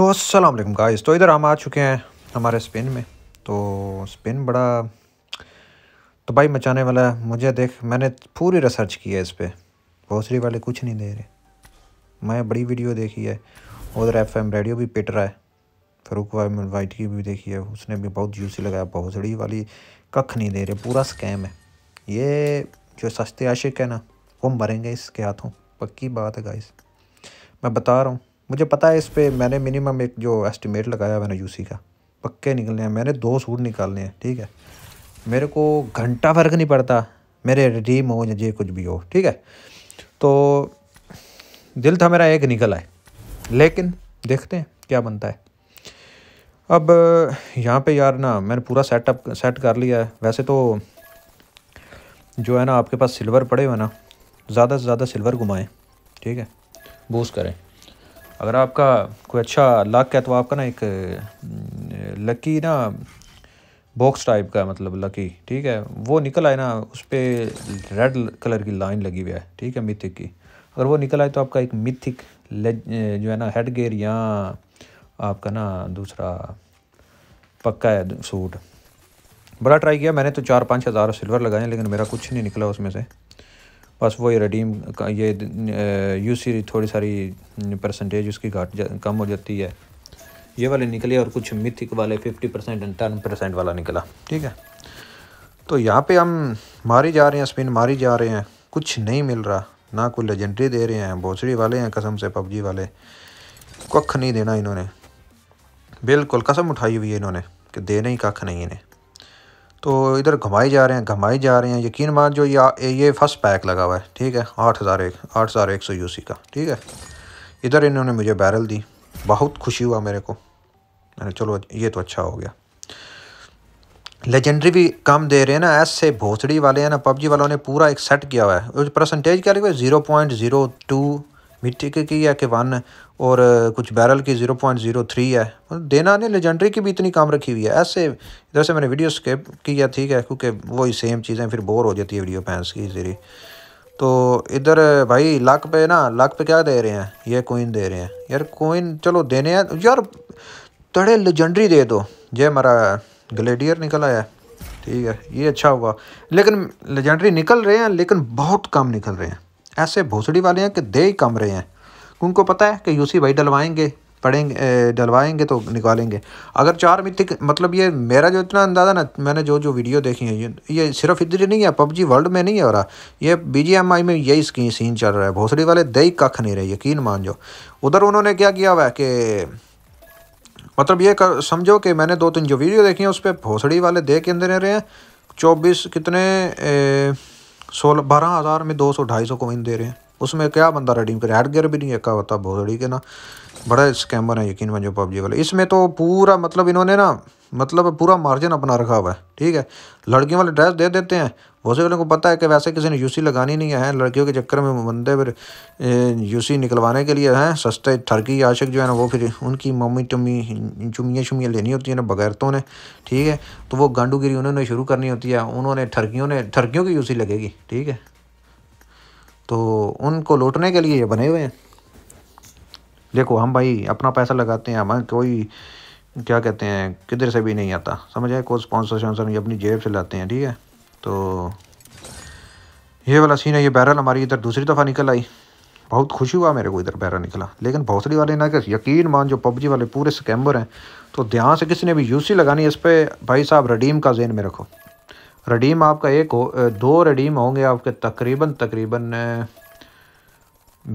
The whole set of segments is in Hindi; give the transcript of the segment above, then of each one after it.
तो वालेकुम गाइस तो इधर हम आ चुके हैं हमारे स्पिन में तो स्पिन बड़ा तबाही मचाने वाला है मुझे देख मैंने पूरी रिसर्च की है इस पर भोसरी वाले कुछ नहीं दे रहे मैं बड़ी वीडियो देखी है उधर एफ एम रेडियो भी पिट रहा है फरूक वाइट की भी देखी है उसने भी बहुत जूसी लगाया भोसड़ी वाली कख नहीं दे रहे पूरा स्कैम है ये जो सस्ते आशिक है ना वो मरेंगे इसके हाथों पक्की बात है गाइस मैं बता रहा हूँ मुझे पता है इस पर मैंने मिनिमम एक जो एस्टिमेट लगाया मैंने यूसी का पक्के निकलने हैं मैंने दो सूट निकालने हैं ठीक है मेरे को घंटा फ़र्क नहीं पड़ता मेरे रिडीम हो या जे कुछ भी हो ठीक है तो दिल था मेरा एक निकल आए लेकिन देखते हैं क्या बनता है अब यहाँ पे यार ना मैंने पूरा सेटअप सेट कर लिया है वैसे तो जो है ना आपके पास सिल्वर पड़े हुए ना ज़्यादा से ज़्यादा सिल्वर घुमाएँ ठीक है बूस करें अगर आपका कोई अच्छा लक है तो आपका ना एक लकी ना बॉक्स टाइप का मतलब लकी ठीक है वो निकल आए ना उस पर रेड कलर की लाइन लगी हुई है ठीक है मिथिक की अगर वो निकल आए तो आपका एक मिथिक जो है ना हेड गेयर या आपका ना दूसरा पक्का है सूट बड़ा ट्राई किया मैंने तो चार पाँच हज़ार सिल्वर लगाए लेकिन मेरा कुछ नहीं निकला उसमें से बस वही रिडीम का ये यूसी थोड़ी सारी परसेंटेज उसकी घाट कम हो जाती है ये वाले निकले और कुछ मिथिक वाले fifty percent and ten percent वाला निकला ठीक है तो यहाँ पे हम मारी जा रहे हैं स्पिन मारी जा रहे हैं कुछ नहीं मिल रहा ना कोई लेजेंडरी दे रहे हैं भोसड़ी वाले हैं कसम से पबजी वाले कख नहीं देना इन्होंने बिल्कुल कसम उठाई हुई है इन्होंने कि देने ही कख नहीं इन्हें तो इधर घुमाए जा रहे हैं घुमाए जा रहे हैं यकीन मान जो ये ये फर्स्ट पैक लगा हुआ है ठीक है आठ हज़ार एक आठ हज़ार एक सौ यू का ठीक है इधर इन्होंने मुझे बैरल दी बहुत खुशी हुआ मेरे को मैंने चलो ये तो अच्छा हो गया लेजेंडरी भी कम दे रहे हैं ना ऐसे भोसड़ी वाले हैं ना पबजी वालों ने पूरा एक सेट किया हुआ है परसेंटेज क्या लिखा है ज़ीरो पॉइंट ज़ीरो टू मिट्टी के की है कि वन और कुछ बैरल की ज़ीरो पॉइंट ज़ीरो थ्री है देना ने लेजेंडरी की भी इतनी काम रखी हुई है ऐसे इधर से मैंने वीडियो स्केप किया ठीक है क्योंकि वही सेम चीज़ें फिर बोर हो जाती है वीडियो पैंस की जीरी तो इधर भाई लाख पे ना लाख पे क्या दे रहे हैं ये कोइन दे रहे हैं यार कोइन चलो देने हैं यार तड़े लेजेंडरी दे दो ये हमारा ग्लेडियर निकल आया ठीक है ये अच्छा हुआ लेकिन लेजेंडरी निकल रहे हैं लेकिन बहुत कम निकल रहे हैं ऐसे भोसड़ी वाले हैं कि दे ही कम रहे हैं उनको पता है कि यूसी भाई डलवाएंगे पढ़ेंगे डलवाएंगे तो निकालेंगे अगर चार मिथिक मतलब ये मेरा जो इतना अंदाज़ा ना मैंने जो जो वीडियो देखी है ये ये सिर्फ इधर ही नहीं है पबजी वर्ल्ड में नहीं है हो रहा ये बीजीएमआई में यही स्कीन सीन चल रहा है भोसड़ी वाले दही कख नहीं रहे यकीन मान जो उधर उन्होंने क्या किया हुआ है कि मतलब ये कर समझो कि मैंने दो तीन जो वीडियो देखी है उस पर भोसड़ी वाले दे के अंदर रहे हैं चौबीस कितने ए, सोलह बारह हज़ार में दो सौ ढाई सौ कोइन दे रहे हैं उसमें क्या बंदा रेडीम करे हेडगेयर भी नहीं रखा होता बहुत भोसड़ी के ना बड़ा स्कैमर है यकीन जो पबजी वाले इसमें तो पूरा मतलब इन्होंने ना मतलब पूरा मार्जिन अपना रखा हुआ है ठीक है लड़कियों वाले ड्रेस दे देते हैं बहुत से लोगों को पता है कि वैसे किसी ने यूसी लगानी नहीं है लड़कियों के चक्कर में बंदे फिर यूसी निकलवाने के लिए हैं सस्ते ठरकी आशिक जो है ना वो फिर उनकी मम्मी टम्मी चुमियाँ शुमियाँ लेनी होती हैं ना बगैरतों ने ठीक है तो वो गांडूगिरी उन्होंने शुरू करनी होती है उन्होंने ठरकियों ने ठरकियों की यूसी लगेगी ठीक है तो उनको लौटने के लिए ये बने हुए हैं देखो हम भाई अपना पैसा लगाते हैं हमें कोई क्या कहते हैं किधर से भी नहीं आता समझ आए कोई स्पॉन्सर शॉन्सर नहीं अपनी जेब से लाते हैं ठीक है तो ये वाला सीन है ये बैरल हमारी इधर दूसरी दफ़ा निकल आई बहुत खुशी हुआ मेरे को इधर बैरल निकला लेकिन भौसली वाले ना कि यकीन मान जो पबजी वाले पूरे स्कैम्बर हैं तो ध्यान से किसी ने भी यूसी लगानी इस पर भाई साहब रडीम का जेन में रखो रडीम आपका एक हो दो रडीम होंगे आपके तकरीबन तकरीबन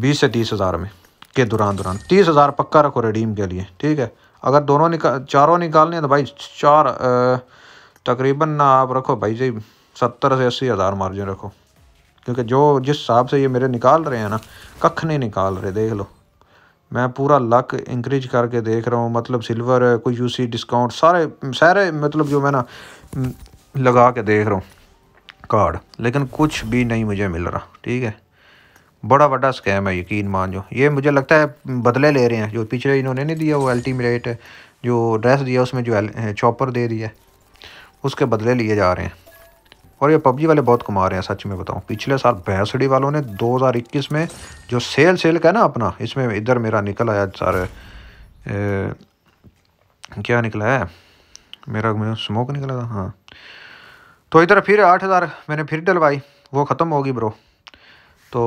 बीस से तीस हज़ार में के दौरान दौरान तीस हज़ार पक्का रखो रडीम के लिए ठीक है अगर दोनों निकाल चारों निकालने तो भाई चार तकरीबन ना आप रखो भाई जी सत्तर से अस्सी हज़ार मार्जिन रखो क्योंकि जो जिस हिसाब से ये मेरे निकाल रहे हैं ना कख नहीं निकाल रहे देख लो मैं पूरा लक इंक्रीज करके देख रहा हूँ मतलब सिल्वर कोई यूसी डिस्काउंट सारे सारे मतलब जो मैं ना लगा के देख रहा हूँ कार्ड लेकिन कुछ भी नहीं मुझे मिल रहा ठीक है बड़ा बड़ा स्कैम है यकीन मान जो ये मुझे लगता है बदले ले रहे हैं जो पिछले इन्होंने नहीं दिया वो अल्टीमेट जो ड्रेस दिया उसमें जो चॉपर दे दिया उसके बदले लिए जा रहे हैं और ये पबजी वाले बहुत कमा रहे हैं सच में बताऊँ पिछले साल भैंसड़ी वालों ने 2021 में जो सेल सेल का ना अपना इसमें इधर मेरा निकल आया सारे क्या निकला है मेरा स्मोक निकला था हाँ तो इधर फिर आठ हज़ार मैंने फिर डलवाई वो ख़त्म होगी ब्रो तो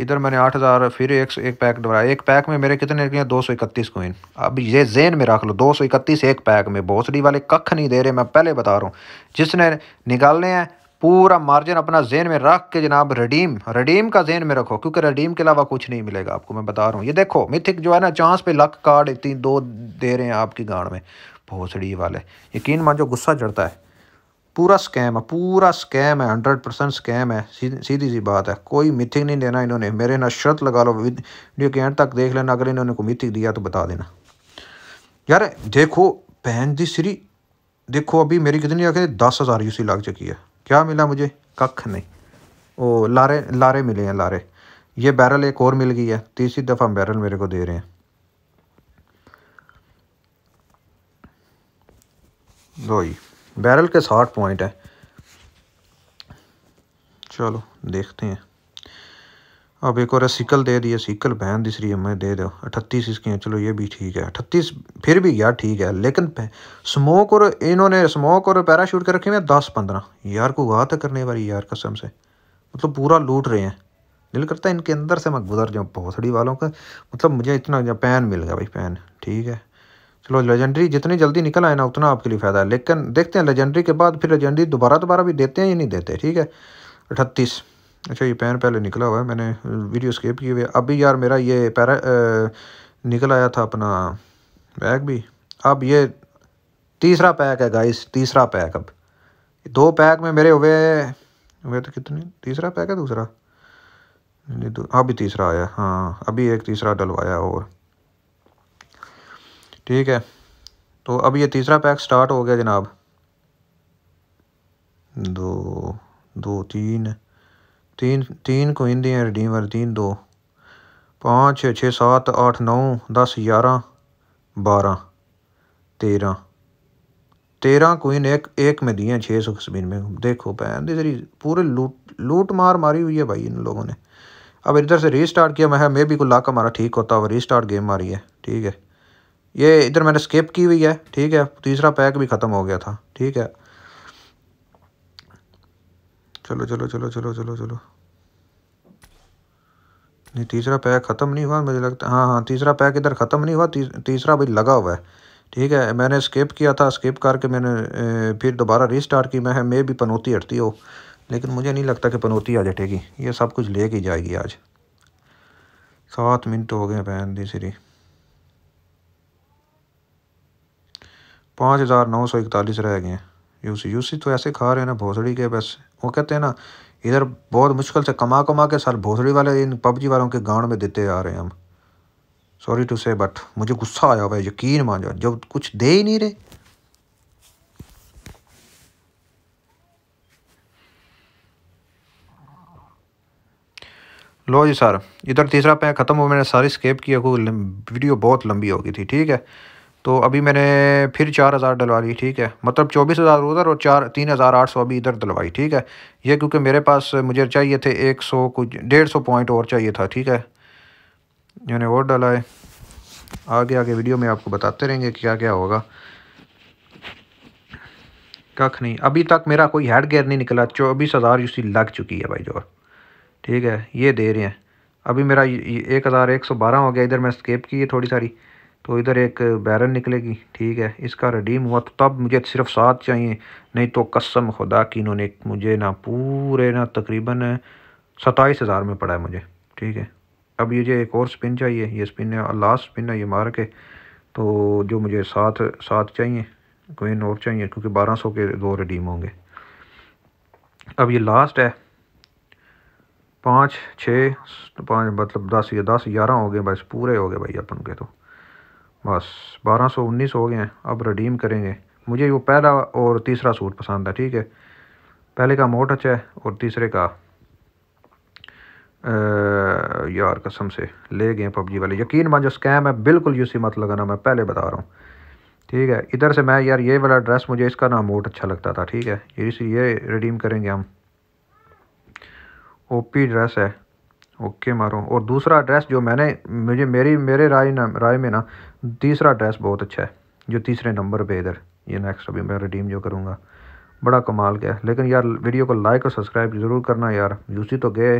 इधर मैंने आठ हज़ार फिर एक एक पैक दोबारा एक पैक में मेरे कितने निकले दो सौ इकतीस कोइन अब ये जेन में रख लो दो सौ इकतीस एक पैक में भोसड़ी वाले कख नहीं दे रहे मैं पहले बता रहा हूँ जिसने निकालने हैं पूरा मार्जिन अपना जेन में रख के जनाब रडीम रडीम का जेन में रखो क्योंकि रडीम के अलावा कुछ नहीं मिलेगा आपको मैं बता रहा हूँ ये देखो मिथिक जो है ना चांस पे लक कार्ड इतनी दो दे रहे हैं आपकी गाड़ में भोसड़ी वाले यकीन मान जो गुस्सा चढ़ता है पूरा स्कैम है पूरा स्कैम है हंड्रेड परसेंट स्कैम है सीधी, सीधी सी बात है कोई मिथिक नहीं देना इन्होंने मेरे ना शर्त लगा लो वीडियो के एंड तक देख लेना अगर इन्होंने कोई मिथिक दिया तो बता देना यार देखो बहन दी श्री देखो अभी मेरी कितनी आखिर दस हज़ार यूसी लग चुकी है क्या मिला मुझे कख नहीं ओ लारे लारे मिले हैं लारे ये बैरल एक और मिल गई है तीसरी दफ़ा बैरल मेरे को दे रहे हैं दो बैरल के साठ पॉइंट है चलो देखते हैं अब एक और सिकल दे दिए सिकल बहन दिस रही है मैं दे दो अट्ठतीस इसकी हैं चलो ये भी ठीक है अठतीस फिर भी यार ठीक है लेकिन स्मोक और इन्होंने स्मोक और पैराशूट के रखे हुए दस पंद्रह यार को वाह करने वाली यार कसम से मतलब पूरा लूट रहे हैं दिल करता है इनके अंदर से मैं गुजर जाऊँ पौथड़ी वालों का मतलब मुझे इतना पैन मिल गया भाई पैन ठीक है चलो लेजेंडरी जितनी जल्दी निकल आए ना उतना आपके लिए फ़ायदा है लेकिन देखते हैं लेजेंडरी के बाद फिर लेजेंडरी दोबारा दोबारा भी देते हैं या नहीं देते ठीक है अठतीस अच्छा ये पैन पहले निकला हुआ है मैंने वीडियो स्केप किए हुए अभी यार मेरा ये पैरा निकल आया था अपना बैग भी अब ये तीसरा पैक है गाइस तीसरा पैक अब दो पैक में मेरे हुए हुए तो कितने तीसरा पैक है दूसरा नहीं दो हाँ, अभी तीसरा आया हाँ अभी एक तीसरा डलवाया और ठीक है तो अब ये तीसरा पैक स्टार्ट हो गया जनाब दो दो तीन तीन तीन कोइन दिए रिडीमर तीन दो पाँच छः छः सात आठ नौ दस ग्यारह बारह तेरह तेरह कोइन एक एक में दिए छः सौ कस्बीन में देखो बहन तेरी पूरे लूट लूट मार मारी हुई है भाई इन लोगों ने अब इधर से रीस्टार्ट किया मैं मे भी कोई लाख हमारा ठीक होता हुआ रीस्टार्ट गेम मारी है ठीक है ये इधर मैंने स्किप की हुई है ठीक है तीसरा पैक भी ख़त्म हो गया था ठीक है चलो चलो चलो चलो चलो चलो नहीं तीसरा पैक ख़त्म नहीं हुआ मुझे लगता हाँ हाँ तीसरा पैक इधर ख़त्म नहीं हुआ ती, तीसरा भी लगा हुआ है ठीक है मैंने स्किप किया था स्किप करके मैंने फिर दोबारा रीस्टार्ट की मैं मे भी पनौती हटती हो लेकिन मुझे नहीं लगता कि पनौती आ जाटेगी ये सब कुछ ले जाएगी आज सात मिनट हो गए बहन दी सीरी पाँच हज़ार नौ सौ इकतालीस रह गए हैं यूसी यूसी तो ऐसे खा रहे हैं ना भोसड़ी के बस वो कहते हैं ना इधर बहुत मुश्किल से कमा कमा के सर भोसड़ी वाले इन पबजी वालों के गांड में देते आ रहे हैं हम सॉरी टू से बट मुझे गुस्सा आया हुआ यकीन मान जाओ जब कुछ दे ही नहीं रहे लो जी सर इधर तीसरा पैक ख़त्म हो मैंने सारी स्केप किया वीडियो बहुत लंबी हो गई थी ठीक है तो अभी मैंने फिर चार हज़ार डलवा ली ठीक है मतलब चौबीस हज़ार उधर और चार तीन हज़ार आठ सौ अभी इधर डलवाई ठीक है ये क्योंकि मेरे पास मुझे चाहिए थे एक सौ कुछ डेढ़ सौ पॉइंट और चाहिए था ठीक है मैंने और डलाए आगे आगे वीडियो में आपको बताते रहेंगे क्या क्या होगा कख नहीं अभी तक मेरा कोई हेड गेयर नहीं निकला चौबीस हज़ार यूसी लग चुकी है भाई जोर ठीक है ये दे रहे हैं अभी मेरा एक हज़ार एक सौ बारह हो गया इधर मैं स्केप की है थोड़ी सारी तो इधर एक बैरन निकलेगी ठीक है इसका रिडीम हुआ तो तब मुझे सिर्फ सात चाहिए नहीं तो कसम खुदा कि इन्होंने मुझे ना पूरे ना तकरीबन सताईस हज़ार में पड़ा है मुझे ठीक है अब ये जो एक और स्पिन चाहिए ये स्पिन है लास्ट स्पिन है ये मार के तो जो मुझे सात सात चाहिए कोई और चाहिए क्योंकि बारह सौ के दो रिडीम होंगे अब ये लास्ट है पाँच छः पाँच मतलब दस या दस ग्यारह हो गए बस पूरे हो गए भाई अपन के तो बस बारह सौ उन्नीस हो गए हैं अब रिडीम करेंगे मुझे वो पहला और तीसरा सूट पसंद है ठीक है पहले का मोट अच्छा है और तीसरे का आ, यार कसम से ले गए पबजी वाले यकीन मान जो स्कैम है बिल्कुल यूसी मत लगाना मैं पहले बता रहा हूँ ठीक है इधर से मैं यार ये वाला ड्रेस मुझे इसका ना मोट अच्छा लगता था ठीक है ये ये रिडीम करेंगे हम ओपी ड्रेस है ओके मारो और दूसरा ड्रेस जो मैंने मुझे मेरी मेरे राय ना राय में ना तीसरा ड्रेस बहुत अच्छा है जो तीसरे नंबर पे इधर ये नेक्स्ट अभी मैं रिडीम जो करूँगा बड़ा कमाल गया लेकिन यार वीडियो को लाइक और सब्सक्राइब ज़रूर करना यार यूसी तो गए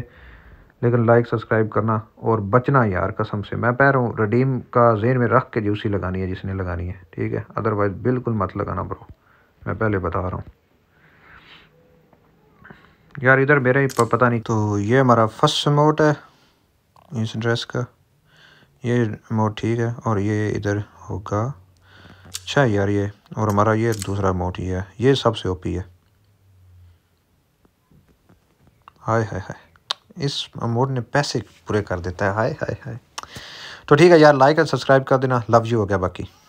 लेकिन लाइक सब्सक्राइब करना और बचना यार कसम से मैं कह रहा हूँ रडीम का जेन में रख के जूसी लगानी है जिसने लगानी है ठीक है अदरवाइज़ बिल्कुल मत लगाना ब्रो मैं पहले बता रहा हूँ यार इधर मेरे ही पता नहीं तो ये हमारा फर्स्ट मोट है इस ड्रेस का ये मोट ठीक है और ये इधर होगा अच्छा यार ये और हमारा ये दूसरा मोट ही है ये सबसे ओपी है हाय हाय हाय इस मोट ने पैसे पूरे कर देता है हाय हाय हाय तो ठीक है यार लाइक और सब्सक्राइब कर देना लव यू हो गया बाकी